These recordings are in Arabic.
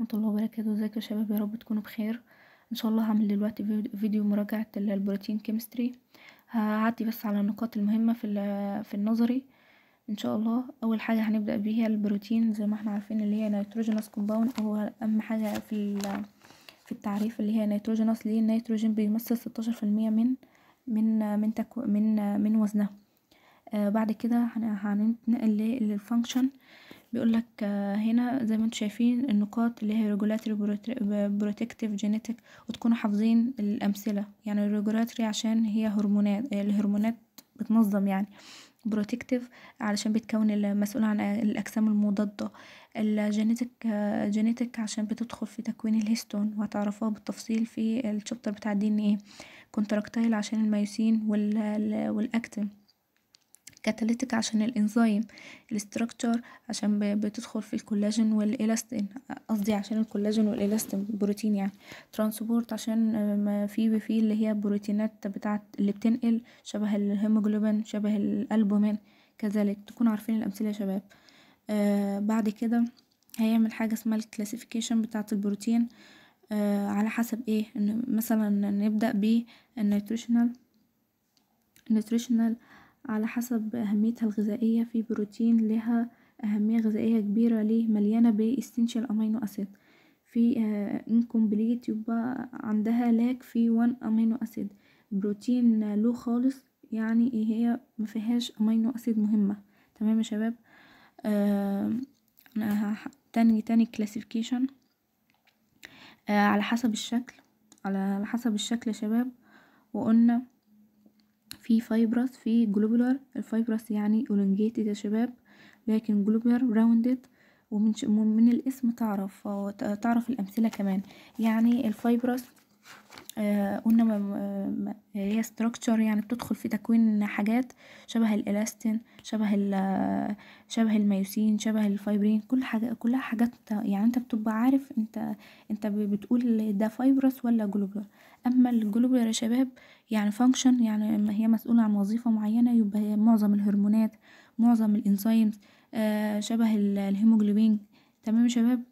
ورحمة الله وبركاته ازيك يا شباب يا رب تكونوا بخير ان شاء الله هعمل دلوقتي فيديو مراجعة البروتين كيمستري هعدي بس على النقاط المهمة في في النظري ان شاء الله اول حاجة هنبدأ بيها البروتين زي ما احنا عارفين اللي هي نيتروجينوس كومباوند هو اهم حاجة في في التعريف اللي هي نيتروجينوس ليه النيتروجين بيمثل ستاشر في المية من من من من من وزنها آه بعد كده هننتقل للفانكشن بيقول لك آه، هنا زي ما انتم شايفين النقاط اللي هي regulatory بروتكتيف جينيتك وتكونوا حافظين الامثله يعني الريجولاتري عشان هي هرمونات آه، الهرمونات بتنظم يعني بروتكتيف علشان بتكون المسؤول عن الأجسام المضادة الجينيتك جينيتك آه، عشان بتدخل في تكوين الهيستون وهتعرفوها بالتفصيل في الشابتر بتاع الدي ان ايه كونتراكتايل عشان الميوسين والأكتين كاتاليتيك عشان الانزيم الاستراكشر عشان بتدخل في الكولاجين والالاستين قصدي عشان الكولاجين والالاستين بروتين يعني ترانسبورت عشان آه، ما في في اللي هي بروتينات بتاعه اللي بتنقل شبه الهيموجلوبين شبه الالبومين كذلك تكونوا عارفين الامثله يا شباب آه بعد كده هيعمل حاجه اسمها الكلاسيفيكيشن بتاعه البروتين آه على حسب ايه ان مثلا نبدا بالنيوتريشنال نيوتريشنال على حسب أهميتها الغذائية في بروتين لها أهمية غذائية كبيرة ليه مليانة باستنشال أمينو أسيد في انكمبليت آه، يبقى عندها لاك في وان أمينو أسيد بروتين لو خالص يعني ايه هي مفيهاش أمينو أسيد مهمة تمام يا شباب آه تاني تاني كلاسيفيكيشن آه على حسب الشكل على حسب الشكل يا شباب وقلنا في فايبرس في جلوبولر الفايبرس يعني اولونجيتد يا شباب لكن جلوبولر راوندد ومن من الاسم تعرف آه، تعرف الأمثلة كمان يعني الفايبرس آه، قلنا يعني هي ستراكشر يعني بتدخل في تكوين حاجات شبه الإلاستين شبه ال آه، شبه الميوسين شبه الفايبرين كل حاجة كلها حاجات يعني انت بتبقى عارف انت انت بتقول ده فايبرس ولا جلوبولر اما الجلوبولر يا شباب يعني فانكشن يعني هي مسؤولة عن وظيفة معينة يبقى معظم الهرمونات معظم الانزيمز آه، شبه الهيموجلوبين تمام يا شباب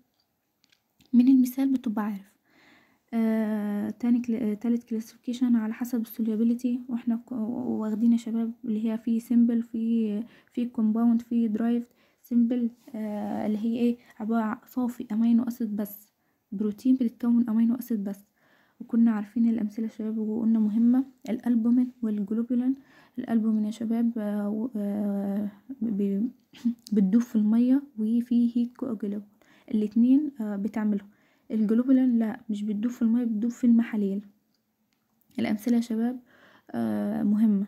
من المثال بتبقى عارف آه، تاني آه، تالت كلاسيفيكيشن على حسب السوليابيليتي واحنا واخدين يا شباب اللي هي في سيمبل في في كومباوند في درايف آه، سيمبل اللي هي ايه عبارة صافي امينو اسيد بس بروتين بتتكون امينو اسيد بس وكنا عارفين الامثله يا شباب وقلنا مهمه الالبومين والجلوبولين الالبومين يا شباب بتدوب في الميه وفيه كوجلوبين الاتنين بتعملهم الجلوبولين لا مش بتدوب في الماء بتدوب في المحاليل الأمثلة يا شباب آه مهمة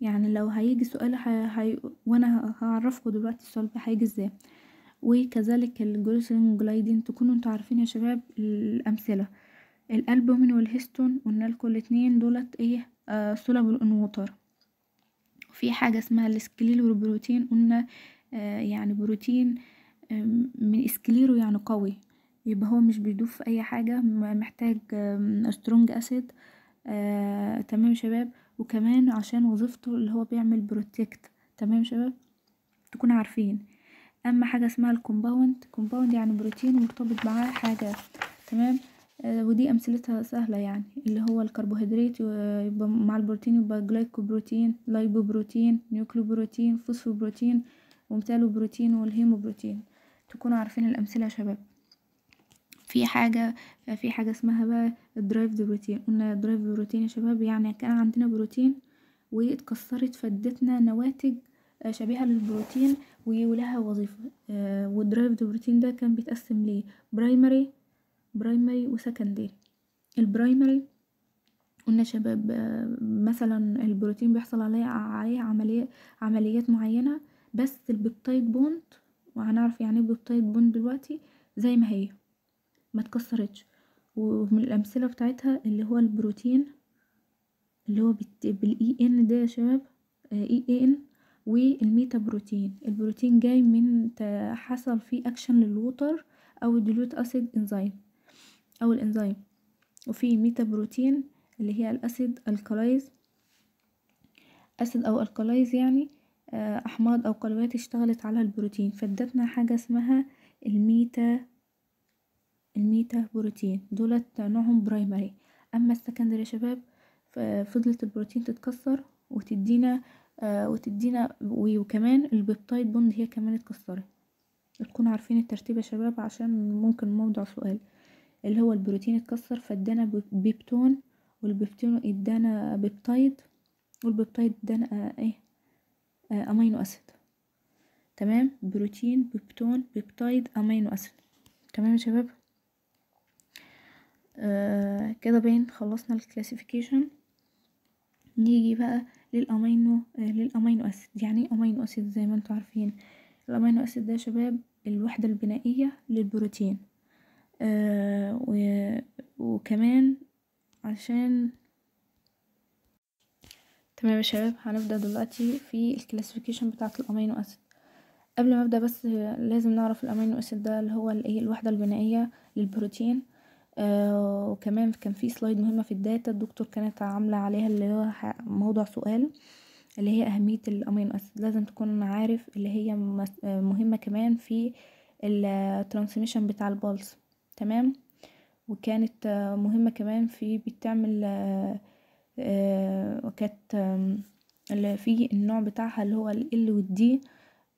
يعني لو هيجي سؤال هي... هي... وانا هعرفكم دلوقتي السؤال ده هيجي ازاي وكذلك الجلوسين جلايدين تكونوا انتوا عارفين يا شباب الامثله الالبومين والهيستون قلنا لكم الاتنين دولت ايه آه صلب الانوتر في حاجه اسمها السكليل والبروتين قلنا آه يعني بروتين من اسكليرو يعني قوي يبقى هو مش بيدوب في اي حاجة محتاج سترونج اسيد آه، تمام شباب وكمان عشان وظيفته اللي هو بيعمل بروتكت تمام شباب تكون عارفين اما حاجة اسمها الكومباوند كومباوند يعني بروتين مرتبط معاه حاجة تمام آه، ودي امثلتها سهلة يعني اللي هو الكربوهيدرات يبقى مع البروتين يبقى جلايكوبروتين لايبوبروتين نيوكلوبروتين فوسفوبروتين ومثاله بروتين والهيموبروتين تكونوا عارفين الامثلة يا شباب في حاجة في حاجة اسمها بقى الدرايف بروتين قلنا الدرايفد بروتين يا شباب يعني كان عندنا بروتين واتكسرت فادتنا نواتج آه، شبيهة للبروتين ولها وظيفة آه، والدرايف بروتين ده كان بيتقسم ليه برايمري برايمري وسكندري البرايمري قلنا شباب آه، مثلا البروتين بيحصل عليه عليه عملية عمليات معينة بس البيبتايد بوند وهنعرف يعني ايه بيبتايد بوند دلوقتي زي ما هي ما تكسرتش ومن الامثله بتاعتها اللي هو البروتين اللي هو بالاي ان ده يا شباب اي آه، ان e والميتا بروتين البروتين جاي من حصل فيه اكشن للوتر او الديلوت اسيد انزيم او الانزيم وفي ميتا بروتين اللي هي الاسيد الكلايز اسيد او الكلايز يعني آه، احماض او قلويات اشتغلت على البروتين فادتنا حاجه اسمها الميتا الميتا بروتين دولت نوعهم برايمري اما السكندري يا شباب فضلت البروتين تتكسر وتدينا آه، وتدينا وكمان البيبتايد بوند هي كمان اتكسرت تكونوا عارفين الترتيب يا شباب عشان ممكن موضع سؤال اللي هو البروتين اتكسر فادانا بيبتون والبيبتون ادانا بيبتايد والبيبتايد ادانا آه، ايه آه، امينو اسيد تمام بروتين بيبتون بيبتايد امينو اسيد تمام يا شباب آه، كده باين خلصنا الكلاسيفيكيشن نيجي بقى للامينو آه، للامينو اسيد يعني ايه امينو اسيد زي ما انتم عارفين الامينو اسيد ده يا شباب الوحده البنائيه للبروتين آه وكمان عشان تمام يا شباب هنبدا دلوقتي في الكلاسيفيكيشن بتاعه الامينو اسيد قبل ما ابدا بس لازم نعرف الامينو اسيد ده اللي هو الايه الوحده البنائيه للبروتين آه، وكمان كان في سلايد مهمه في الداتا الدكتور كانت عامله عليها اللي هو موضوع سؤال اللي هي اهميه الامينو اسيد لازم تكون عارف اللي هي آه، مهمه كمان في الترانسميشن بتاع البلس تمام وكانت آه، مهمه كمان في بتعمل اللي في النوع بتاعها اللي هو ال والدي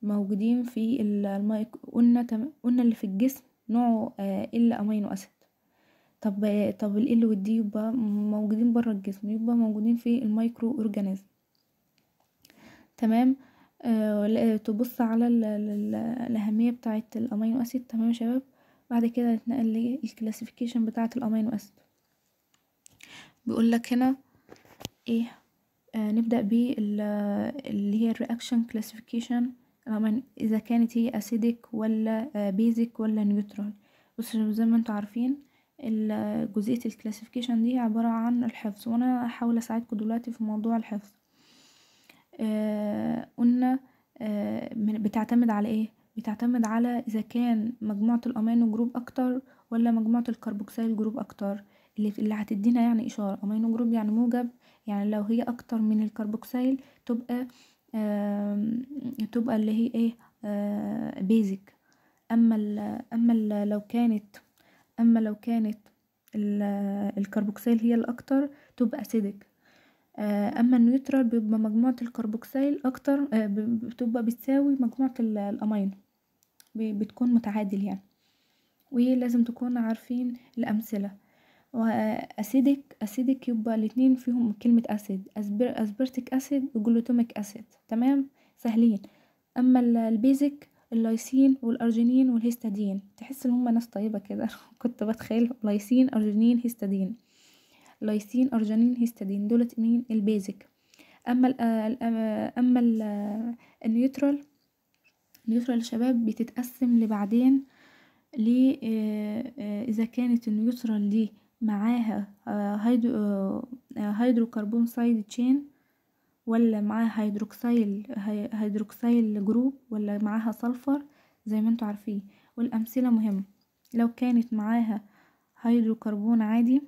موجودين في المايك قلنا قلنا اللي في الجسم نوعه ال امينو اسيد طب طب ال وال D يبقى موجودين بره الجسم يبقى موجودين في المايكرو اورجانيزم تمام آه تبص على ال ال الأهمية بتاعة الأمينو أسيد تمام يا شباب بعد كده نتنقل للكلاسيفيكيشن بتاعة الأمينو أسيد بيقولك هنا ايه آه نبدأ بيه اللي هي الرياكشن كلاسيفيكيشن إذا كانت هي أسيدك ولا بيزك آه، ولا نيوترال بصوا زي ما انتوا عارفين جزئية الكلاسيفيكيشن دي عبارة عن الحفظ وانا هحاول اساعدكم دلوقتي في موضوع الحفظ آه قلنا آه بتعتمد على ايه بتعتمد على اذا كان مجموعة الامينو جروب اكتر ولا مجموعة الكربوكسيل جروب اكتر اللي اللي هتدينا يعني اشارة امينو جروب يعني موجب يعني لو هي اكتر من الكربوكسيل تبقى آه تبقى اللي هي ايه آه بيزك اما اما لو كانت اما لو كانت الكربوكسيل هي الاكتر تبقى اسيدك آه، اما النيوترال بيبقى مجموعه الكربوكسيل اكتر آه، بتبقى بتساوي مجموعه الامين بتكون متعادل يعني ولازم تكون عارفين الامثله واسيدك اسيدك آه، يبقى الاتنين فيهم كلمه اسيد اسبرتك اسيد وجلوتوميك اسيد تمام سهلين اما البيزك اللايسين والأرجينين والهيستادين تحس ان هما ناس طيبة كده كنت بتخيل لايسين أرجينين هيستادين لايسين أرجينين هيستادين دولت مين البيزك أما ال آه، أما آه، النيوترال النيوترال الشباب بتتقسم لبعدين ليه آه، إذا كانت النيوترال دي معاها هيدرو هيدروكربون سايد تشين ولا معاها هيدروكسيل هيدروكسيل جروب ولا معاها سلفر زي ما انتوا عارفين والأمثلة مهمة لو كانت معاها هيدروكربون عادي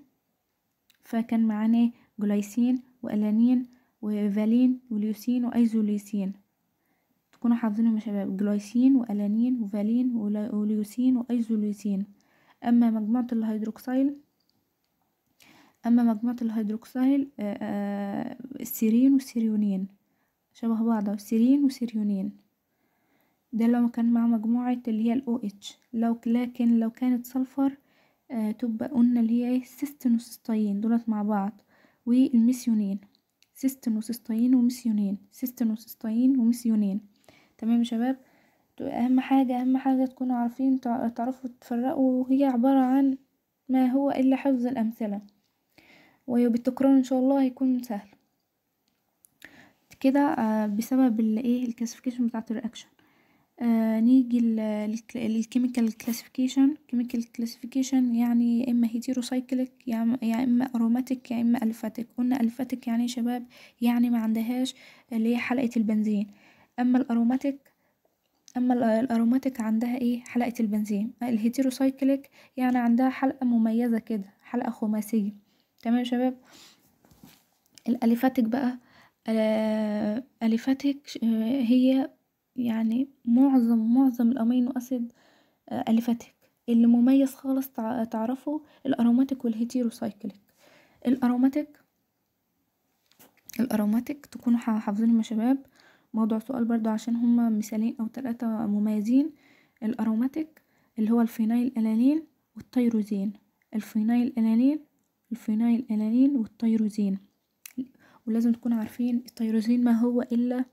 فكان معانا جلايسين وألانين وفالين وليوسين وأيزوليسين تكونوا حافظينهم يا شباب جلايسين وألانين وفالين وليوسين وأيزوليسين أما مجموعة الهيدروكسيل أما مجموعة الهيدروكسيل آه، آه، السيرين والسيريونين شبه بعضه سيرين وسيريونين ده لو كان مع مجموعة اللي هي ال OH لو لكن لو كانت سلفر آه، تبقى قلنا اللي هي ايه سيستينوسيستين دولت مع بعض والميسيونين سيستينوسيستين وميسيونين سيستينوسيستين وميسيونين تمام يا شباب اهم حاجة اهم حاجة تكونوا عارفين تعرفوا تفرقوا هي عبارة عن ما هو الا حفظ الامثله وبالتكرار ان شاء الله هيكون سهل كده آه، بسبب الايه الكلاسيفيكيشن بتاعه الرياكشن آه نيجي للكيميكال كلاسيفيكيشن كيميكال كلاسيفيكيشن يعني يا اما هيتيروسايكليك يا يعني اما اروماتيك يا يعني اما الفاتيك قلنا الفاتيك يعني شباب يعني ما عندهاش اللي هي حلقه البنزين اما الاروماتيك اما الاروماتيك عندها ايه حلقه البنزين الهيتيروسايكليك يعني عندها حلقه مميزه كده حلقه خماسيه تمام شباب الاليفاتك بقى آه، اليفاتك آه، هي يعني معظم معظم الامينو اسيد آه، اليفاتك اللي مميز خالص تعرفه الاروماتيك والهيتيروسايكليك الاروماتيك الاروماتيك تكونوا حافظينهم يا شباب موضوع سؤال برضو عشان هما مثالين او ثلاثة مميزين الاروماتيك اللي هو الفينايل الانين والتيروزين الفينايل الانين الفينايل ألانين والتيروزين ولازم تكونوا عارفين التيروزين ما هو إلا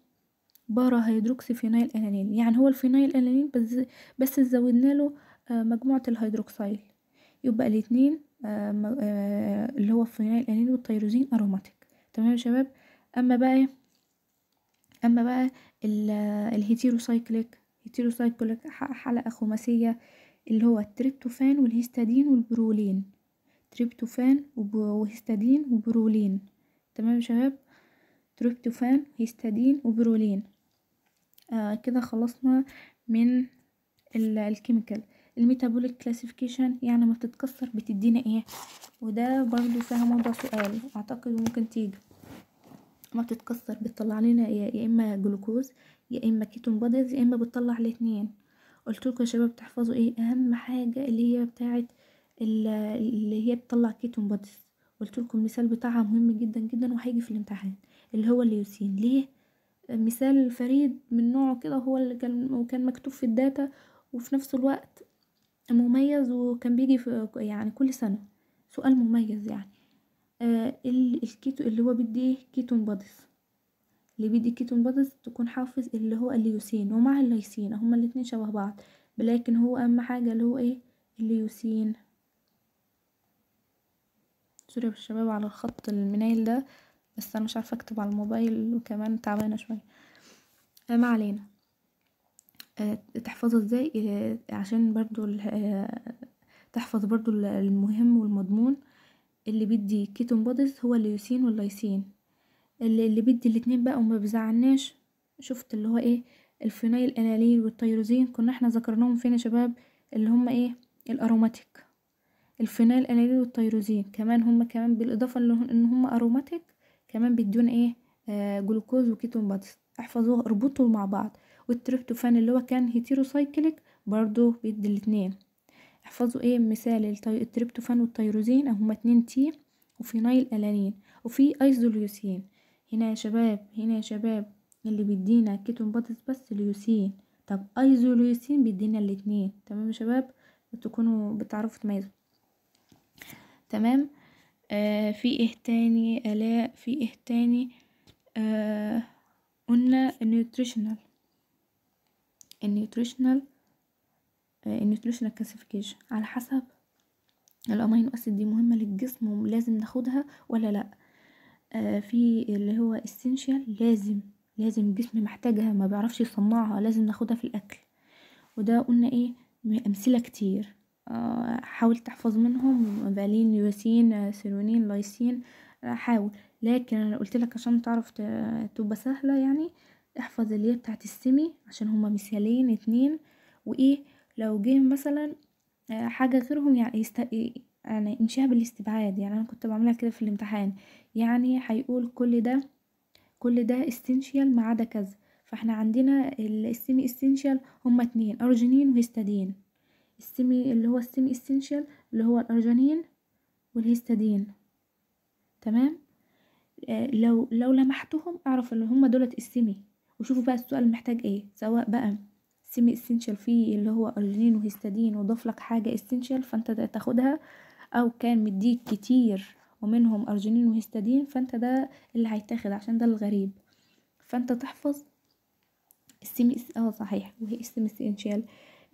بارا هيدروكسي فينايل ألانين يعني هو الفينايل ألانين بس بس زودنا له آه، مجموعة الهيدروكسيل يبقى الاتنين آه، آه، اللي هو الفينايل ألانين والتيروزين أروماتيك تمام يا شباب أما بقى إيه؟ أما بقى الهيتيروسايكليك هيتيروسايكليك حلقة خماسية اللي هو التريبتوفان والهيستادين والبرولين تريبتوفان وهستادين وبرولين تمام يا شباب تريبتوفان هيستادين وبرولين آه كده خلصنا من الكيميكال الميتابوليك كلاسيفيكيشن يعني ما بتتكسر بتدينا ايه وده برضو فيها موضوع سؤال اعتقد ممكن تيجي ما بتتكسر بتطلع لنا يا اما جلوكوز يا اما كيتون بودز يا اما بتطلع الاتنين قلت لكم يا شباب تحفظوا ايه اهم حاجه اللي هي بتاعه اللي هي بتطلع كيتون بوديز قلت لكم مثال بتاعها مهم جدا جدا وهيجي في الامتحان اللي هو الليوسين ليه مثال فريد من نوعه كده هو اللي كان وكان مكتوب في الداتا وفي نفس الوقت مميز وكان بيجي في يعني كل سنه سؤال مميز يعني آه الكيتو اللي هو بيدي كيتون بادس اللي بيدي كيتون بادس تكون حافظ اللي هو الليوسين ومع الليسين هما الاتنين شبه بعض لكن هو اهم حاجه اللي هو ايه الليوسين سوري بالشباب على الخط المنايل ده بس انا مش عارفه اكتب على الموبايل وكمان تعبانه شويه آه، ما علينا آه، تحفظه ازاي آه، عشان برضو تحفظ برضو المهم والمضمون اللي بيدي كيتون بوديز هو اليوسين واللايسين اللي, اللي بيدي الاتنين بقى وما بزعلناش شفت اللي هو ايه الفينيل انالين والتيروزين كنا احنا ذكرناهم فين يا شباب اللي هما ايه الاروماتيك الفينال الانيل والتيروزين كمان هما كمان بالاضافه ان هما اروماتيك كمان بيدون ايه آه جلوكوز وكيتون باتس احفظوها اربطوا مع بعض والتريبتوفان اللي هو كان هيتيروسايكليك برضو بيدي الاتنين احفظوا ايه مثال التريبتوفان والتيروزين هما اتنين تي وفينايل الانين وفي ايزوليوسين هنا يا شباب هنا يا شباب اللي بيدينا كيتون باتس بس اليوسين طب ايزوليوسين بيدينا الاتنين تمام يا شباب تكونوا بتعرفوا تميزوا تمام آه في ايه تاني الاء في ايه تاني آه قلنا النيوتريشنال النيوتريشنال النيوتريشنال كلاسيفيكيشن على حسب الامينو اسيد دي مهمه للجسم ولازم ناخدها ولا لا آه في اللي هو اسينشال لازم لازم الجسم محتاجها ما بيعرفش يصنعها لازم ناخدها في الاكل وده قلنا ايه امثله كتير حاول تحفظ منهم فالين يوسين سيرونين لايسين حاول لكن انا لك عشان تعرف تبقى سهله يعني احفظ اللي هي بتاعه السيمي عشان هما مثالين اتنين وايه لو جه مثلا آه، حاجه غيرهم يعني يست... يعني امشيها بالاستبعاد يعني انا كنت بعملها كده في الامتحان يعني هيقول كل ده كل ده استنشيال ما عدا كذا فاحنا عندنا السيمي استنشيال هما اتنين ارجينين وهيستادين السيمي اللي هو السيمي اسينشال اللي هو الارجينين والهيستادين تمام آه لو لو لمحتهم اعرف ان هما دولت السيمي وشوفوا بقى السؤال محتاج ايه سواء بقى سيمي اسينشال فيه اللي هو ارجينين وهيستادين وضاف لك حاجه اسينشال فانت تاخدها او كان مديك كتير ومنهم ارجينين وهيستادين فانت ده اللي هيتاخد عشان ده الغريب فانت تحفظ السيمي اه صحيح وهي السيمي اسينشال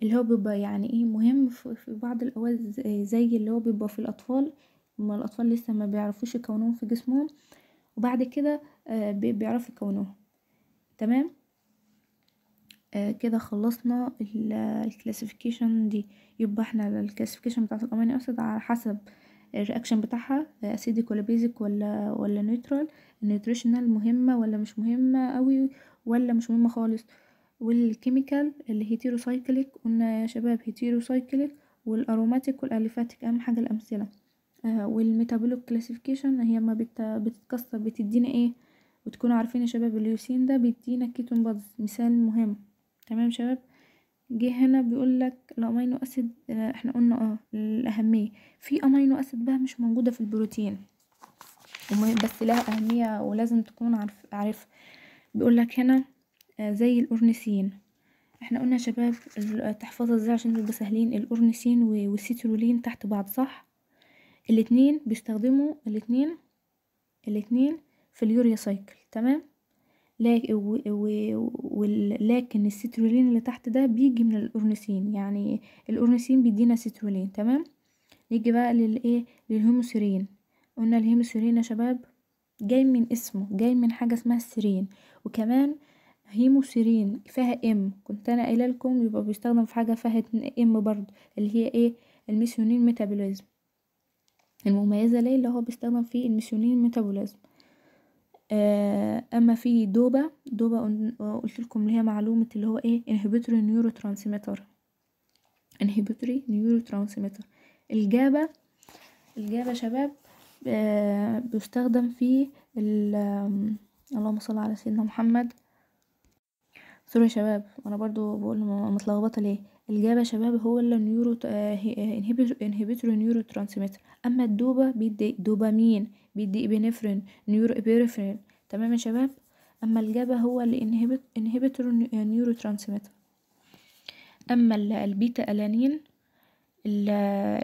اللي هو بيبقى يعني ايه مهم في بعض الاوقات زي اللي هو بيبقى في الاطفال ما الاطفال لسه ما بيعرفوش يكونوهم في جسمهم وبعد كده آه، بيعرفوا يكونوهم تمام آه، كده خلصنا الكلاسيفيكيشن دي يبقى احنا الكلاسيفيكيشن بتاعه الامينو اسيد على حسب الرياكشن بتاعها اسيديك ولا بيزك ولا ولا نيوترال النيوتريشنال مهمه ولا مش مهمه قوي ولا مش مهمه خالص والكيميكال سايكليك قلنا يا شباب سايكليك والاروماتيك والاليفاتيك اهم حاجه الامثله آه والميتابوليك كلاسيفيكيشن هي ما بت... بتتكسر بتدينا ايه وتكونوا عارفين يا شباب اليوسين ده بيدينا كيتون بادز مثال مهم تمام شباب جه هنا بيقول لك الامينو اسيد آه، احنا قلنا اه الاهميه في امينو اسيد بقى مش موجوده في البروتين بس لها اهميه ولازم تكون عارف عارف بيقول لك هنا آه، زي الأرنسين احنا قلنا يا شباب تحفظها ازاي عشان نبقى سهلين الأرنسين والسيترولين تحت بعض صح الاتنين بيستخدموا الاتنين الاتنين في اليوريا سايكل تمام لكن السيترولين اللي تحت ده بيجي من الأرنسين يعني الأرنسين بيدينا سيترولين تمام نيجي بقى للايه للهيموسيرين قلنا الهيموسيرين يا شباب جاي من اسمه جاي من حاجة اسمها السيرين وكمان هيموسيرين فيها ام كنت انا قايله لكم يبقى بيستخدم في حاجه فيها ام برضو اللي هي ايه الميثيونين ميتابوليزم المميزه ليه اللي هو بيستخدم في الميثيونين ميتابوليزم آه، اما في دوبا دوبا قلت لكم اللي هي معلومه اللي هو ايه انهبيتوري نيورو ترانسميتر انهبيتوري نيورو ترانسميتر الجابا الجابا شباب آه، بيستخدم في اللهم صل على سيدنا محمد سوري يا شباب وانا برضو بقول متلخبطه ليه الجابا شباب هو النيورو نيورو انهبيتور نيورو ترانسميتر اما الدوبا بيدي دوبامين بيدي بنفرين نيورو ابيرفرين تمام يا شباب اما الجابا هو اللي انهبيتور نيورو ترانسميتر اما البيتا الانين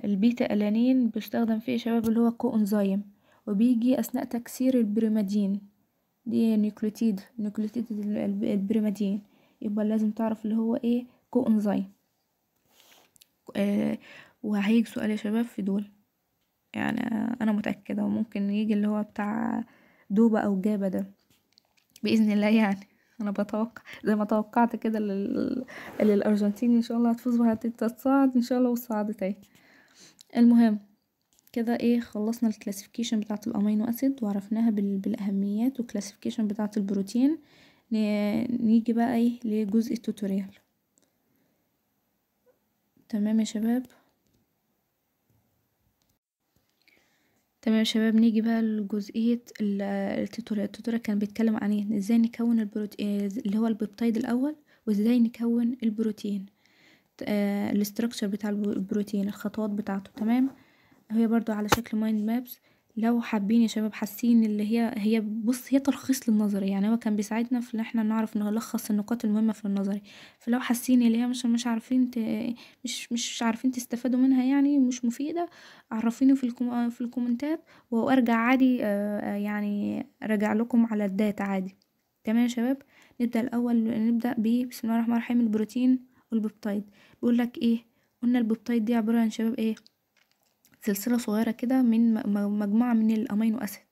البيتا الانين بيستخدم فيه شباب اللي هو كو انزايم وبيجي اثناء تكسير البريمادين دي نيوكليتيد نيوكليتيد البريمادين يبقى لازم تعرف اللي هو ايه كو انزايم آه، وهيجي سؤال يا شباب في دول يعني انا متاكده وممكن يجي اللي هو بتاع دوبه او جابه ده باذن الله يعني انا بتوقع زي ما توقعت كده لل... للارجنتين ان شاء الله هتفوز وهتتصعد ان شاء الله وصعدت اهي المهم كده ايه خلصنا الكلاسيفيكيشن بتاعه الامينو اسيد وعرفناها بالاهميات والكلاسيفيكيشن بتاعه البروتين نيجي بقى ايه لجزء التوتوريال تمام يا شباب تمام يا شباب نيجي بقى لجزئية التوتوريال التوتوريال كان بيتكلم عن ايه ازاي نكون البروتين اللي هو البيبتايد الاول وازاي نكون البروتين آه، الاستراكشر بتاع البروتين الخطوات بتاعته تمام هي برضو على شكل مايند مابس لو حابين يا شباب حاسين اللي هي هي بص هي تلخيص للنظري يعني هو كان بيساعدنا في ان احنا نعرف نلخص النقاط المهمه في النظري فلو حاسين اللي هي مش مش عارفين ت... مش مش عارفين تستفادوا منها يعني مش مفيده عرفيني في الكم... في الكومنتات وارجع عادي آه، آه، يعني راجع لكم على الداتا عادي تمام يا شباب نبدا الاول نبدا ب بسم الله الرحمن الرحيم البروتين والبيبتايد بيقول لك ايه قلنا البيبتايد دي عباره عن شباب ايه سلسلة صغيرة كده من مجموعة من الأمينو أسيد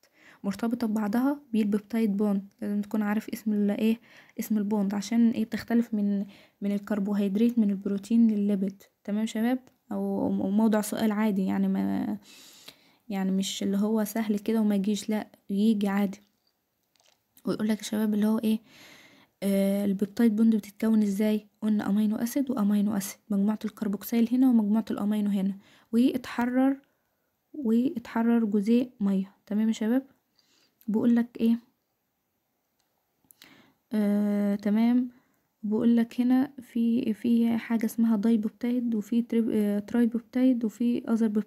مرتبطة ببعضها بالبيبتايد بوند لازم تكون عارف اسم ايه اسم البوند عشان ايه بتختلف من من الكربوهيدرات من البروتين للليبيد تمام شباب او موضع سؤال عادي يعني ما يعني مش اللي هو سهل كده وما يجيش لا يجي عادي ويقول لك يا شباب اللي هو ايه آه البيبتايد بوند بتتكون ازاي قلنا امينو اسيد وامينو اسيد مجموعه الكربوكسيل هنا ومجموعه الامينو هنا واتحرر واتحرر جزيء ميه تمام يا شباب بقول لك ايه آه تمام بقول لك هنا في في حاجه اسمها داي وفي آه، تراي وفي اذر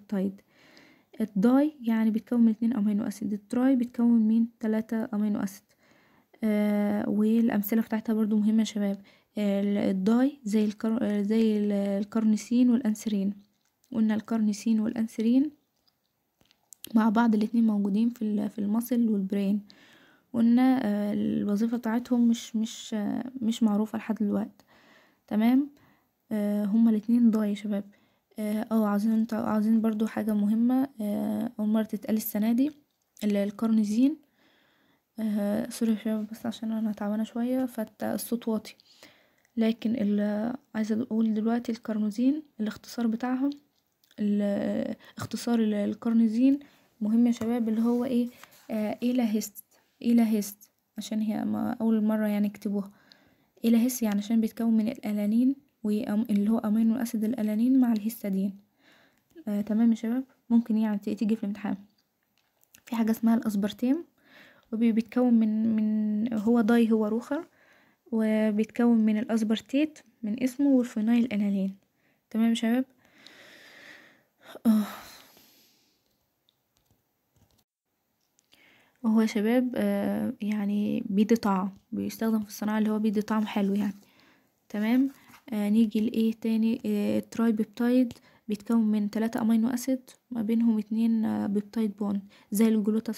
الداي يعني بيتكون من اتنين امينو اسيد التراي بيتكون من تلاتة امينو اسيد آه والامثله بتاعتها برضو مهمه يا شباب الداي زي الكر... زي الكارنيسين والانسرين قلنا الكارنيسين والأنسرين مع بعض الاتنين موجودين في في المصل والبرين قلنا آه، الوظيفة بتاعتهم مش مش آه، مش معروفة لحد دلوقت تمام آه، هما الاتنين ضايع يا شباب اه عاوزين عاوزين برضو حاجة مهمة أول مرة تتقال السنة دي الكارنيزين آه سوري يا شباب بس عشان أنا تعبانة شوية فالصوت واطي لكن عايزة أقول دلوقتي الكارنوزين الاختصار بتاعهم اختصار الكارنيزين مهم يا شباب اللي هو ايه آه ايلاهيست ايلاهيست عشان هي اول مره يعني اكتبوها ايلاهيست يعني عشان بيتكون من الالانين اللي هو امينو اسيد الالانين مع الهيستادين آه تمام يا شباب ممكن يعني تيجي في الامتحان في حاجه اسمها الاسبرتيم وبيتكون من من هو داي هو روخر وبيتكون من الاسبرتيت من اسمه والفينايل الالين تمام يا شباب اه وهو شباب آه، يعني بيدي طعم بيستخدم في الصناعة اللي هو بيدي طعم حلو يعني تمام آه، نيجي لإيه تاني التراي بيبتايد بيتكون من تلاتة أمينو أسيد ما بينهم اتنين بيبتايد بون زي قلت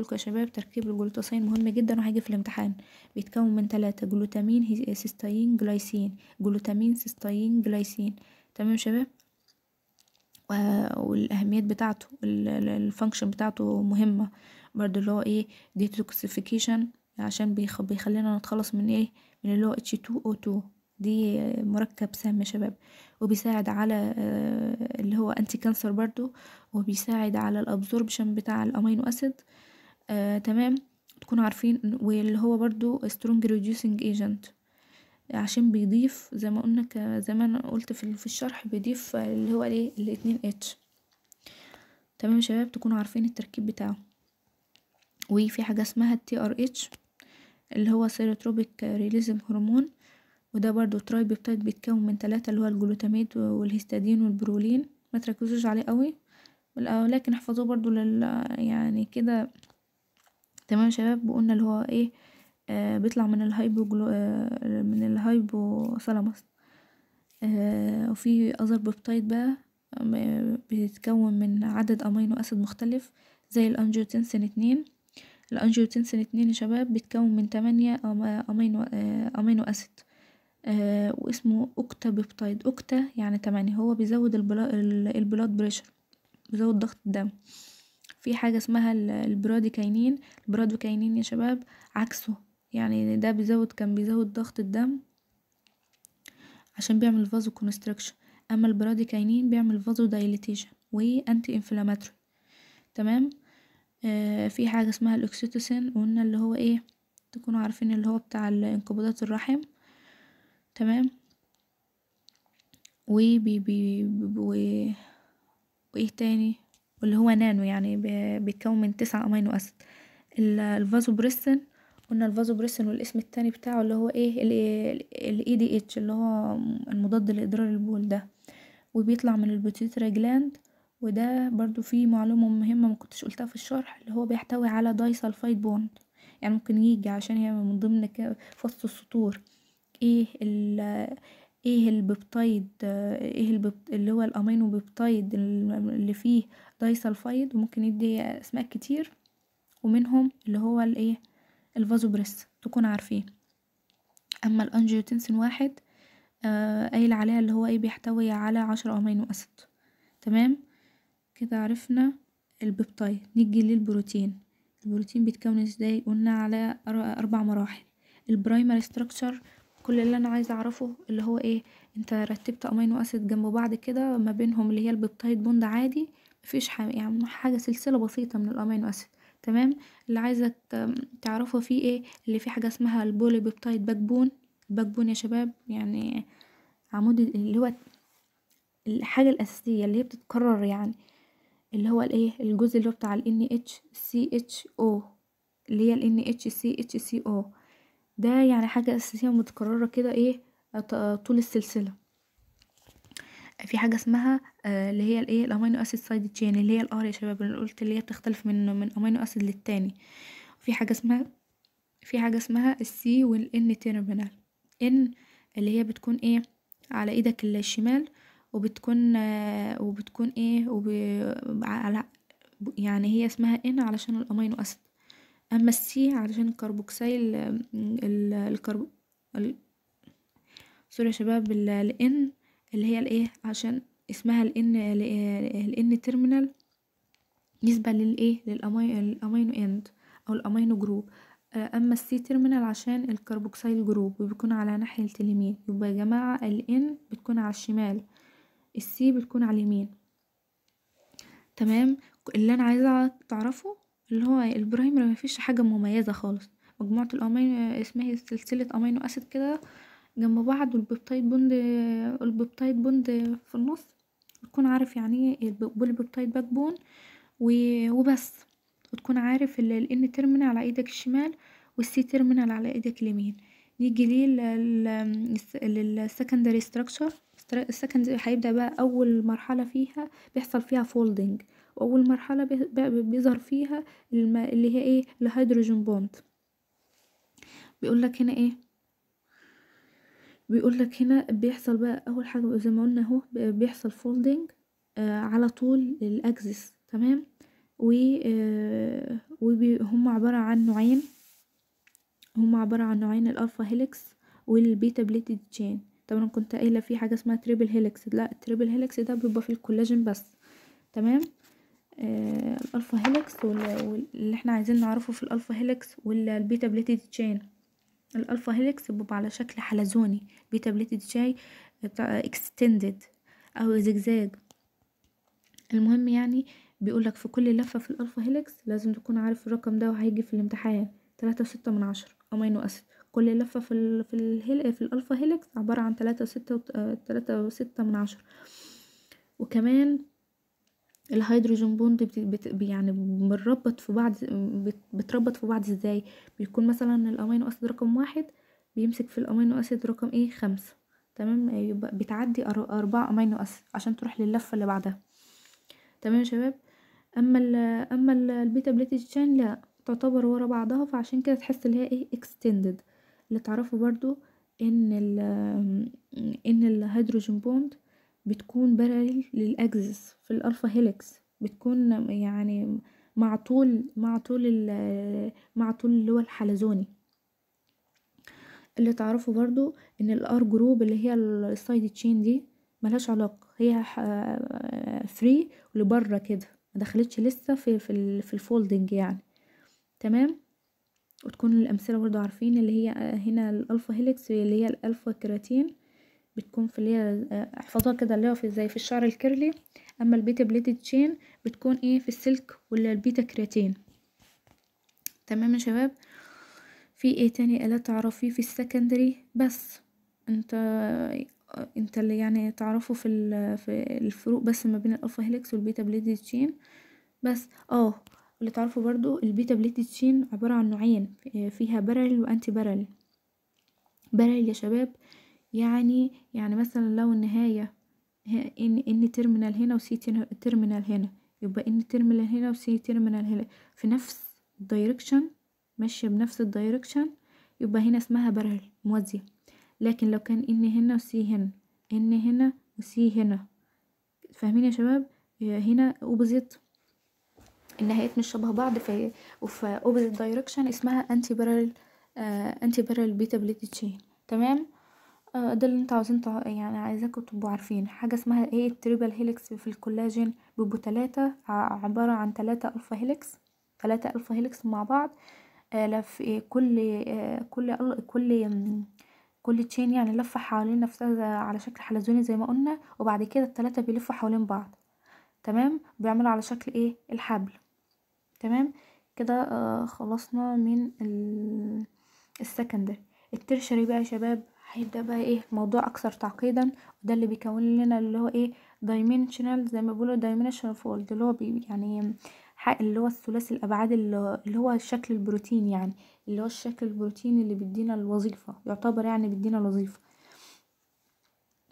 لكم يا شباب تركيب الجلوتاسوين مهم جدا وهيجي في الامتحان بيتكون من تلاتة جلوتامين سيستاين جلايسين جلوتامين سيستاين جلايسين تمام شباب والاهميات بتاعته الفانكشن بتاعته مهمه برضو اللي هو ايه ديتوكسيفيكيشن عشان بيخلينا نتخلص من ايه من اللي هو اتش 2 او 2 دي مركب سام يا شباب وبيساعد على آه، اللي هو انتي كانسر برضو وبيساعد على الابزوربشن بتاع الامينو اسيد آه تمام تكونوا عارفين واللي هو برضو سترونج ريديوسنج ايجنت عشان بيضيف زي ما قلنا زي ما انا قلت في الشرح بيضيف اللي هو ايه الاتنين اتش تمام يا شباب تكونوا عارفين التركيب بتاعه وفي حاجه اسمها التي ار اتش اللي هو سيروتروبيك ريليزم هرمون وده برضو تراي بيبتايد بيتكون من ثلاثة اللي هو الجلوتاميد والهستادين والبرولين ما تركزوش عليه قوي آه، لكن احفظوه برضو لل يعني كده تمام شباب وقلنا اللي هو ايه آه، بيطلع من الهايبو جلو... آه، من الهايبو آه وفي أذر بيبتايد بقى بيتكون من عدد أمينو أسيد مختلف زي الأنجيوتنسين اتنين الأنجيوتنسين اتنين يا شباب بيتكون من تمانية أمينو آه، أمينو أسيد واسمه أوكتا بيبتايد أوكتا يعني تمانية هو بيزود البلا... البلاد بريشر بيزود ضغط الدم في حاجة اسمها البراديكاينين البرادوكاينين يا شباب عكسه يعني ده بيزود كان بيزود ضغط الدم عشان بيعمل فازو كونستريكشن اما البراديكاينين بيعمل فازو دايليتيشن وانتي انفلاماتوري تمام آه في حاجه اسمها الاكسيتوسين قلنا اللي هو ايه تكونوا عارفين اللي هو بتاع انقباضات الرحم تمام و بي بي وايه تاني واللي هو نانو يعني بيتكون من تسعة امينو اسيد الفازو قلنا الفازوبريسين والاسم التاني بتاعه اللي هو ايه ال اتش e اللي هو المضاد لإضرار البول ده وبيطلع من البيتيوترا جلاند وده برضو فيه معلومة مهمة ما كنتش قلتها في الشرح اللي هو بيحتوي على دايسلفايد بوند يعني ممكن يجي عشان هي من ضمن فص السطور ايه ال ايه الببتايد ايه الببت... اللي هو الامينو ببتايد اللي فيه دايسلفايد وممكن يدي اسماء كتير ومنهم اللي هو الايه الفازوبريس تكون عارفين أما الأنجيوتنسين واحد آه قايل عليها اللي هو ايه بيحتوي على عشرة أمينو أسيد تمام كده عرفنا البيبتايد نيجي للبروتين البروتين بيتكون ازاي قلنا على أربع مراحل البرايمري ستراكشر كل اللي انا عايزه اعرفه اللي هو ايه انت رتبت امينو اسيد جنب بعض كده ما بينهم اللي هي البيبتايد بوند عادي مفيش حاجه يعني حاجه سلسله بسيطه من الامينو اسيد تمام اللي عايزه تعرفوا فيه ايه اللي فيه حاجه اسمها البولي بيبتايد الباك بون يا شباب يعني عمود اللي هو الحاجه الاساسيه اللي هي بتتكرر يعني اللي هو الايه الجزء اللي هو بتاع ال ان اتش اتش سي او اللي هي ال ان اتش اتش سي سي او ده يعني حاجه اساسيه متكرره كده ايه طول السلسله في حاجه اسمها آه، اللي هي الايه الامينو اسيد سايد تشين اللي هي الار يا شباب اللي قلت اللي هي بتختلف من من امينو اسيد للتاني في حاجه اسمها في حاجه اسمها السي والان تيرمينال ان اللي هي بتكون ايه على ايدك الشمال وبتكون آه، وبتكون ايه وب... على يعني هي اسمها ان علشان الامينو اسيد اما السي علشان الكربوكسيل الكربو ال... سوري يا شباب الان اللي هي الايه عشان اسمها الان الان تيرمينال نسبة للايه للامينو اند او الامينو آه، جروب اما السي تيرمينال عشان الكربوكسيل جروب وبيكون على ناحية اليمين يبقى يا جماعة الان بتكون على الشمال السي بتكون على اليمين تمام اللي انا عايزة تعرفه اللي هو ما مفيش حاجة مميزة خالص مجموعة الأمينو اسمها سلسلة أمينو أسيد كده جنب بعض والبيبتايد بوند البيبتايد بوند في النص تكون عارف يعني ايه البيبتايد باك بون وبس وتكون عارف الان تيرمينال على ايدك الشمال والسي تيرمينال على ايدك اليمين نيجي ليه للسكندري ستراكشر السكندري هيبدا بقى اول مرحله فيها بيحصل فيها فولدنج واول مرحله بيظهر فيها اللي هي ايه الهيدروجين بوند بيقول لك هنا ايه بيقول لك هنا بيحصل بقى اول حاجه زي ما قلنا اهو بيحصل فولدنج آه على طول الاكسس تمام و آه وهم عباره عن نوعين هم عباره عن نوعين الالفا هيليكس والبيتا بليتد تشين طبعا كنت قايله في حاجه اسمها تريبل هيليكس لا التريبل هيليكس ده بيبقى في الكولاجين بس تمام آه الالفا هيليكس واللي احنا عايزين نعرفه في الالفا هيليكس والبيتا بليتد تشين الألفا هيليكس بيبقى على شكل حلزوني بيتا بليتد شاي اكستندد أو زجزاج المهم يعني بيقولك في كل لفة في الألفا هيليكس لازم تكون عارف الرقم ده وهيجي في الامتحان تلاتة وستة من عشرة أمينو أسيد كل لفة في ال في الهيل في الألفا هيليكس عبارة عن تلاتة وستة آه، تلاتة وستة من عشرة وكمان الهيدروجين بوند بت يعني بنربط في بعض بتربط في بعض ازاي بيكون مثلا الامينو اسيد رقم واحد بيمسك في الامينو اسيد رقم ايه خمسة تمام يبقى بتعدي اربعة امينو اسيد عشان تروح للفة اللي بعدها تمام يا شباب اما ال اما البيتا تشين لا تعتبر ورا بعضها فعشان كده تحس اللي هي ايه اكستندد اللي تعرفه برضو ان ال ان الهيدروجين بوند بتكون بارل للأكسس في الألفا هيليكس بتكون يعني مع طول مع طول مع طول اللي هو الحلزوني اللي تعرفه برضو ان الار جروب اللي هي السايد تشين دي ملهاش علاقه هي فري لبره كده ما دخلتش لسه في في, في الفولدنج يعني تمام وتكون الامثله برضو عارفين اللي هي هنا الالفا هيليكس اللي هي الالفا كيراتين بتكون في اللي هي آه، احفظوها كده اللي هو في زي في الشعر الكيرلي اما البيتا بليتد تشين بتكون ايه في السلك ولا البيتا كرياتين تمام يا شباب في ايه تاني الات تعرفيه في السكندري بس انت آه، انت اللي يعني تعرفه في, في الفروق بس ما بين الالفا هيليكس والبيتا بليتد تشين بس اه اللي تعرفه برضو البيتا بليتد تشين عبارة عن نوعين آه، فيها بارل وانتي بارل بارل يا شباب يعني يعني مثلا لو النهاية ان ان ترمينال هنا وسي ترمينال هنا يبقى ان ترمينال هنا وسي ترمينال هنا في نفس الدايركشن ماشية بنفس الدايركشن يبقى هنا اسمها بارل موازية لكن لو كان ان هنا وسي هنا ان هنا وسي هنا فاهمين يا شباب هنا اوبوزيت النهايات مش شبه بعض في وفي اوبوزيت دايركشن اسمها انتي بارل انتي بارل بيتا بليت تشين تمام آه، ده اللي انتوا عاوزين تع- يعني عايزاكم تبقوا عارفين حاجة اسمها ايه التريبل هيليكس في الكولاجين بيبقوا تلاتة عبارة عن تلاتة الفا هيليكس تلاتة الفا هيليكس مع بعض آه، لف إيه، كل آه، كل كل كل تشين يعني لفة حوالين نفسها على شكل حلزوني زي ما قلنا وبعد كده التلاتة بيلفوا حوالين بعض تمام بيعملوا على شكل ايه الحبل تمام كده خلصنا من السكندري الترشري بقى يا شباب هيبدأ بقى ايه موضوع اكثر تعقيدا وده اللي بيكون لنا اللي هو ايه دايمنشنال زي ما بيقولوا دايمنشنال فولد اللي هو بي يعني حق اللي هو الثلاثي الابعاد اللي هو شكل البروتين يعني اللي هو الشكل البروتين اللي بيدينا الوظيفة يعتبر يعني بيدينا الوظيفة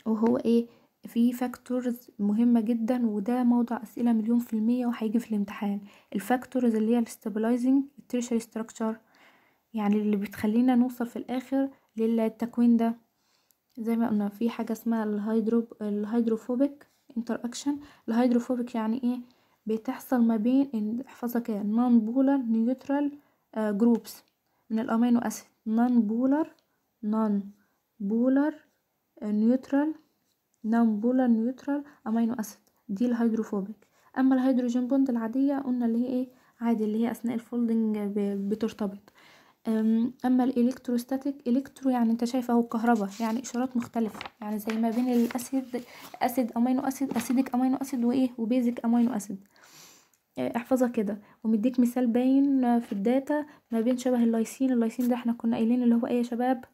وهو ايه في فاكتورز مهمة جدا وده موضع أسئلة مليون في المية وهيجي في الامتحان الفاكتورز اللي هي الاستابلايزنج التريشري ستراكشر يعني اللي بتخلينا نوصل في الآخر للتكوين ده زي ما قلنا في حاجة اسمها الهيدرو الهيدروفوبيك انتر اكشن الهيدروفوبيك يعني ايه بتحصل ما بين احفظها كده نون بولر نيوترال جروبس من الامينو اسيد نون بولر نون بولر نيوترال نون بولر نيوترال امينو اسيد دي الهيدروفوبيك اما الهيدروجين بوند العاديه قلنا اللي هي ايه عادي اللي هي اثناء الفولدنج بترتبط اما الالكتروستاتيك الكترو يعني انت شايفه اهو الكهرباء يعني اشارات مختلفه يعني زي ما بين الاسيد اسيد امينو اسيد اسيدك امينو اسيد وايه وبيزك امينو اسيد آه، احفظها كده ومديك مثال باين في الداتا ما بين شبه اللايسين اللايسين ده احنا كنا قايلين اللي هو ايه يا شباب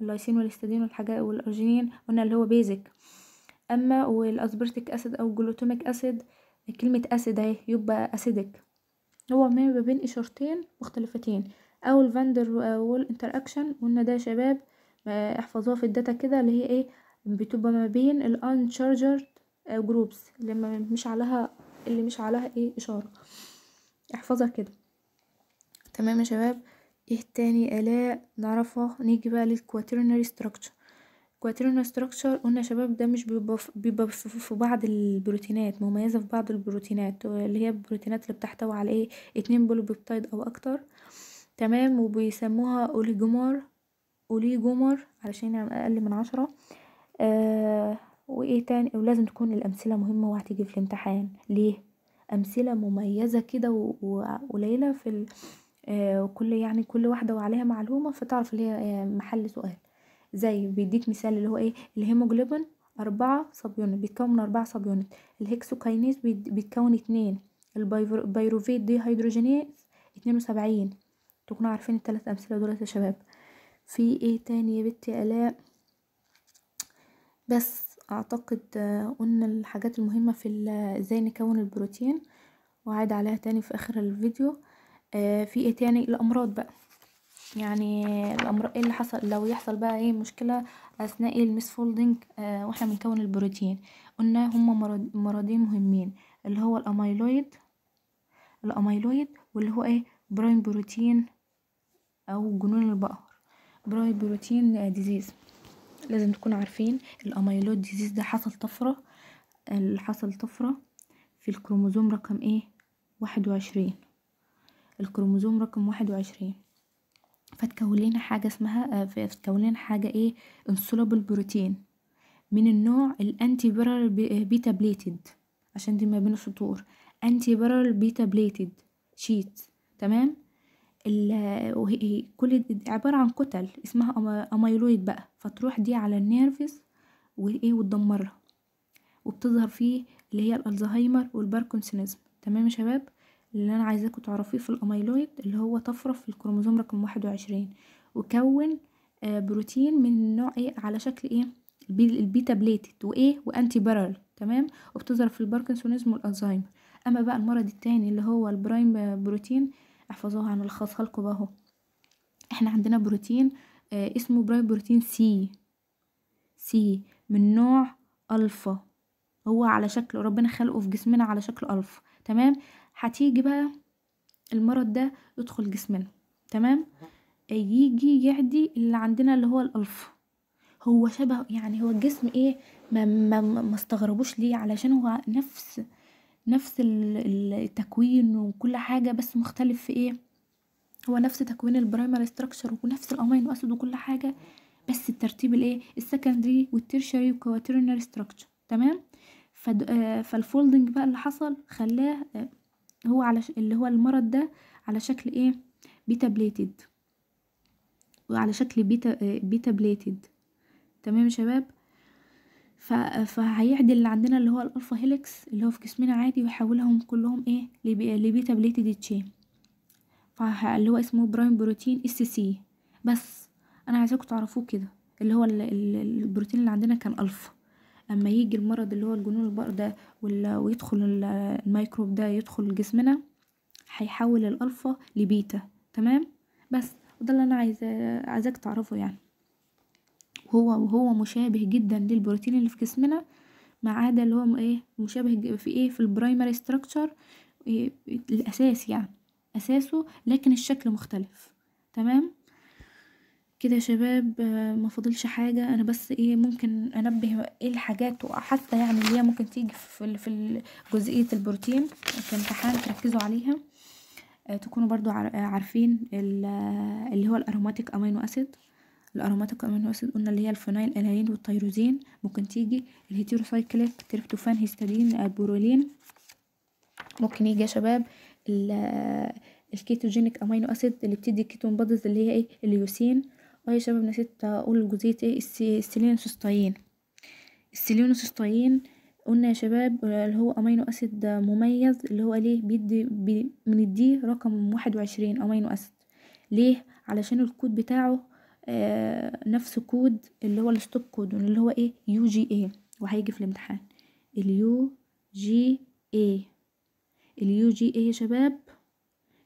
اللايسين والاستادين والحاجات والارجينين قلنا اللي هو بيزك اما والاسبرتيك اسيد او جلوتوميك اسيد كلمه اسيد اهي يبقى اسيدك هو ما بين اشارتين مختلفتين او الفاندر وول انتراكشن قلنا ده يا شباب آه، احفظوها في الداتا كده اللي هي ايه بتبقى ما بين الان تشارجر جروبس اللي مش عليها اللي مش عليها ايه اشاره احفظها كده تمام يا شباب ايه تاني الاء نعرفها نيجي بقى للكواترنري ستراكشر كواترنري ستراكشر قلنا يا شباب ده مش بيبقى في بعض البروتينات مميزه في بعض البروتينات اللي هي البروتينات اللي بتحتوي على ايه اتنين بولوبيبتايد او اكتر آه تمام وبيسموها اوليجومر اوليجومر علشان اقل من عشرة آه وايه تاني ولازم تكون الامثله مهمه وهتيجي في الامتحان ليه امثله مميزه كده وقليله في ال... آه وكل يعني كل واحده وعليها معلومه فتعرف اللي هي آه، محل سؤال زي بيديك مثال اللي هو ايه الهيموجلوبين أربعة صبيون بيتكون من أربعة صبيون الهكسوكاينيز بيتكون اتنين البيروفيت دي هيدروجينيز اتنين وسبعين تكونوا عارفين الثلاث امثله دولت يا شباب في ايه تاني يا بنتي الاء بس اعتقد آه، قلنا الحاجات المهمه في آه، ازاي نكون البروتين وعاد عليها تاني في اخر الفيديو آه في ايه تاني الامراض بقى يعني الامراض ايه اللي حصل لو يحصل بقى ايه مشكله اثناء الميس فولدنج آه واحنا بنكون البروتين قلنا هما مرض مرضين مهمين اللي هو الاميلويد الاميلويد واللي هو ايه براين بروتين أو جنون البقر براي بروتين ديزيز لازم تكونوا عارفين الاميلود ديزيز ده حصل طفرة حصل طفرة في الكروموزوم رقم ايه واحد وعشرين الكروموزوم رقم واحد وعشرين فتكون لنا حاجة اسمها آه، فتكون لنا حاجة ايه انسولابل بروتين من النوع الانتي بيرال بيتا بليتد عشان دي ما بين السطور انتي بيرال بيتا بليتد شيت تمام وهي كل عبارة عن كتل اسمها أميلويد بقى فتروح دي على النيرفس وايه وتدمرها وبتظهر فيه اللي هي الالزهايمر والباركنسونيزم تمام يا شباب اللي انا عايزاكم تعرفيه في الاميلويد اللي هو طفره في الكروموزوم رقم واحد وعشرين وكون آه، بروتين من نوع ايه على شكل ايه البيتا بليتت وايه وانتي بارل تمام وبتظهر في الباركنسونيزم والالزهايمر اما بقى المرض التاني اللي هو البرايم آه، بروتين احفظوها هنلخصها لكم اهو احنا عندنا بروتين آه اسمه برايم بروتين سي سي من نوع الفا هو على شكل ربنا خلقه في جسمنا على شكل الفا تمام هتيجي بقى المرض ده يدخل جسمنا تمام آه، يجي يعدي اللي عندنا اللي هو الالفا هو شبه يعني هو الجسم ايه ما ما, ما استغربوش ليه علشان هو نفس نفس التكوين وكل حاجة بس مختلف في ايه هو نفس تكوين البرايمري ستراكشر ونفس الامينو اسيد وكل حاجة بس الترتيب الايه السكندري والتيرشري والكواترنري ستراكشر تمام آه، فالفولدنج بقى اللي حصل خلاه آه، هو على اللي هو المرض ده على شكل ايه بيتا بليتد وعلى شكل بيتا بيتا بليتد تمام يا شباب فهيعدل اللي عندنا اللي هو الالفا هيليكس اللي هو في جسمنا عادي ويحولهم كلهم ايه لبيتا بليتد تشين اللي هو اسمه برايم بروتين اس سي بس انا عايزاكم تعرفوه كده اللي هو البروتين اللي عندنا كان الفا اما يجي المرض اللي هو الجنون البقر ده ويدخل الميكروب ده يدخل جسمنا هيحول الالفا لبيتا تمام بس وده اللي انا عايزه عايزاك تعرفه يعني وهو وهو مشابه جدا للبروتين اللي في جسمنا ما عدا اللي هو ايه مشابه في ايه في البرايمري ستراكشر إيه الاساس يعني اساسه لكن الشكل مختلف تمام كده يا شباب ما فضلش حاجه انا بس ايه ممكن انبه ايه الحاجات وحتى يعني اللي هي ممكن تيجي في في جزئيه البروتين في امتحان تركزوا عليها آه، تكونوا برضو عارفين اللي هو الاروماتيك امينو اسيد الأروماتيك أمينو أسيد قلنا اللي هي الفينايل الانيل والتيروزين ممكن تيجي الهيتروسايكليك تريبتوفان هيستادين البرولين ممكن يجي يا شباب الكيتوجينيك أمينو أسيد اللي بتدي الكيتون بادز اللي هي إيه اليوسين اه يا شباب نسيت أقول جزيئة إيه السيلينوسيستاين السيلينوسيستاين قلنا يا شباب اللي هو امينو اسيد مميز اللي هو ليه بيدي بي من الدي رقم واحد وعشرين امينو اسيد ليه علشان الكود بتاعه آه، نفس كود اللي هو الستوب كود اللي هو ايه يو جي اي وهيجي في الامتحان اليو جي اي اليو جي اي يا شباب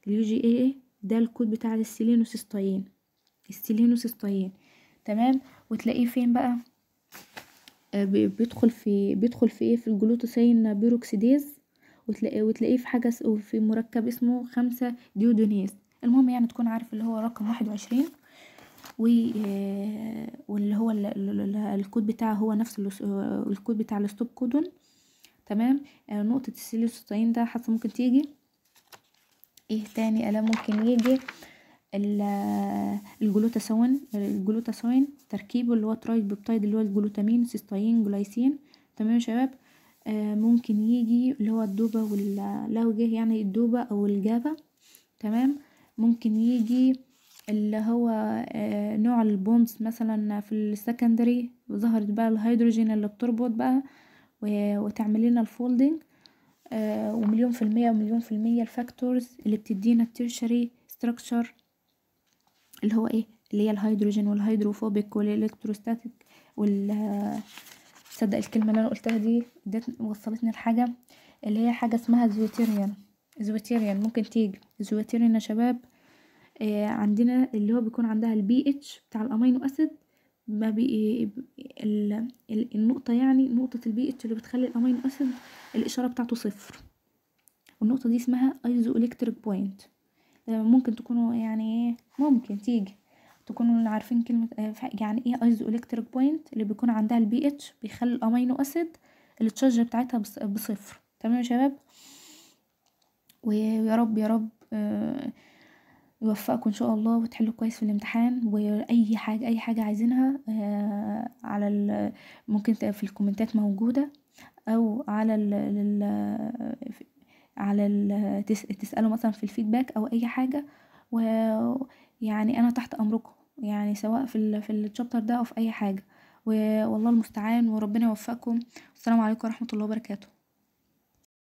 اليو جي اي ده الكود بتاع السيلينوسيستاين السيلينوسيستاين تمام وتلاقيه فين بقى آه، بيدخل في بيدخل في ايه في الجلوتوسين بيروكسيديز وتلاقيه وتلاقيه في حاجه في مركب اسمه خمسة ديودونيز المهم يعني تكون عارف اللي هو رقم واحد وعشرين آه، واللي هو الكود بتاعه هو نفس الكود بتاع الستوب كودون تمام آه، نقطة السيليستين ده حاسة ممكن تيجي ايه تاني الام ممكن يجي الجلوتاسون الجلوتاسون تركيبه اللي هو ترايد بيبتايد اللي هو الجلوتامين سيستاين جلايسين تمام يا شباب آه ممكن يجي اللي هو الدوبة واللوجه يعني الدوبة او الجابة تمام ممكن يجي اللي هو آه، نوع البونز مثلا في السكندري ظهرت بقى الهيدروجين اللي بتربط بقى وتعمل لنا الفولدنج آه، ومليون في المية ومليون في المية الفاكتورز اللي بتدينا التيرشري ستراكشر اللي هو ايه اللي هي الهيدروجين والهيدروفوبيك والالكتروستاتيك وال تصدق الكلمة اللي انا قلتها دي وصلتني لحاجة اللي هي حاجة اسمها زويتيريان زويتيريان ممكن تيجي زويتيريان يا شباب آه، عندنا اللي هو بيكون عندها البي اتش بتاع الامينو اسيد ما بي النقطة يعني نقطة البي اتش اللي بتخلي الامينو اسيد الاشارة بتاعته صفر والنقطة دي اسمها ايزو الكتريك بوينت ممكن تكونوا يعني إيه، ممكن تيجي تكونوا عارفين كلمة آه، يعني ايه ايزو الكتريك بوينت اللي بيكون عندها البي اتش بيخلي الامينو اسيد التشارج بتاعتها بصفر تمام يا شباب ويا رب يا رب آه يوفقكم ان شاء الله وتحلوا كويس في الامتحان واي حاجه اي حاجه عايزينها آه، على ممكن في الكومنتات موجوده او على ال على ال تسالوا مثلا في الفيدباك او اي حاجه ويعني انا تحت امركم يعني سواء في ال في الشابتر ده او في اي حاجه والله المستعان وربنا يوفقكم والسلام عليكم ورحمه الله وبركاته